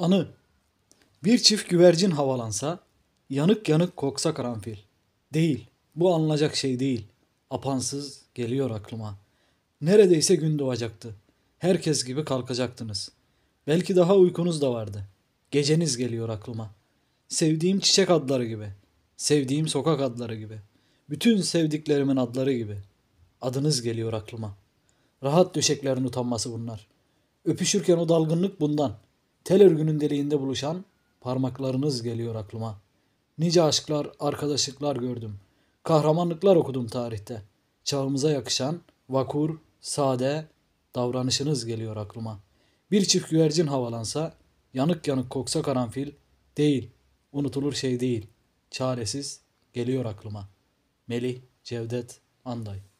Anı Bir çift güvercin havalansa, yanık yanık koksa karanfil. Değil, bu anılacak şey değil. Apansız geliyor aklıma. Neredeyse gün doğacaktı. Herkes gibi kalkacaktınız. Belki daha uykunuz da vardı. Geceniz geliyor aklıma. Sevdiğim çiçek adları gibi. Sevdiğim sokak adları gibi. Bütün sevdiklerimin adları gibi. Adınız geliyor aklıma. Rahat döşeklerin utanması bunlar. Öpüşürken o dalgınlık bundan.'' Tel örgünün deliğinde buluşan parmaklarınız geliyor aklıma. Nice aşklar, arkadaşlıklar gördüm. Kahramanlıklar okudum tarihte. Çağımıza yakışan vakur, sade davranışınız geliyor aklıma. Bir çift güvercin havalansa, yanık yanık koksa karanfil, değil, unutulur şey değil. Çaresiz geliyor aklıma. Melih Cevdet Anday